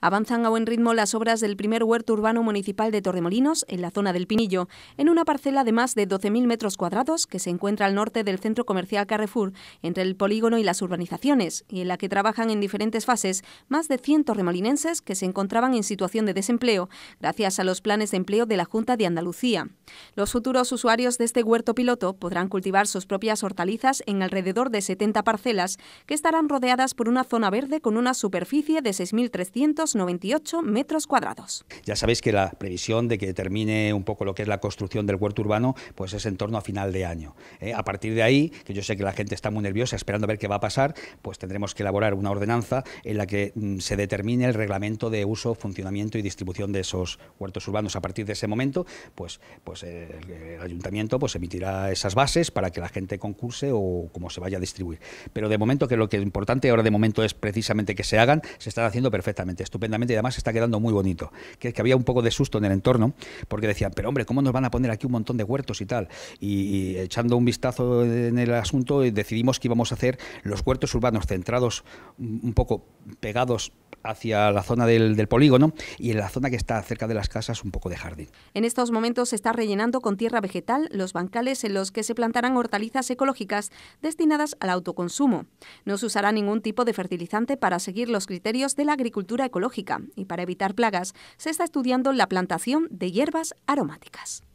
Avanzan a buen ritmo las obras del primer huerto urbano municipal de Torremolinos, en la zona del Pinillo, en una parcela de más de 12.000 metros cuadrados que se encuentra al norte del centro comercial Carrefour, entre el polígono y las urbanizaciones, y en la que trabajan en diferentes fases más de 100 torremolinenses que se encontraban en situación de desempleo, gracias a los planes de empleo de la Junta de Andalucía. Los futuros usuarios de este huerto piloto podrán cultivar sus propias hortalizas en alrededor de 70 parcelas, que estarán rodeadas por una zona verde con una superficie de 6.300 98 metros cuadrados. Ya sabéis que la previsión de que determine un poco lo que es la construcción del huerto urbano, pues es en torno a final de año. ¿eh? a partir de ahí, que yo sé que la gente está muy nerviosa esperando a ver qué va a pasar, pues tendremos que elaborar una ordenanza en la que mm, se determine el reglamento de uso, funcionamiento y distribución de esos huertos urbanos. A partir de ese momento, pues, pues el, ayuntamiento pues, emitirá esas bases para que la gente concurse o cómo se vaya a distribuir. Pero de momento que lo que es importante ahora de momento es precisamente que se hagan, se están haciendo perfectamente. Esto y además está quedando muy bonito. Que, había un poco de susto en el entorno porque decían, pero hombre, ¿cómo nos van a poner aquí un montón de huertos y tal? y echando un vistazo en el asunto decidimos que íbamos a hacer los huertos urbanos centrados un poco pegados hacia la zona del, polígono y en la zona que está cerca de las casas un poco de jardín. En estos momentos se está rellenando con tierra vegetal los bancales en los que se plantarán hortalizas ecológicas destinadas al autoconsumo. No se usará ningún tipo de fertilizante para seguir los criterios de la agricultura ecológica y para evitar plagas se está estudiando la plantación de hierbas aromáticas.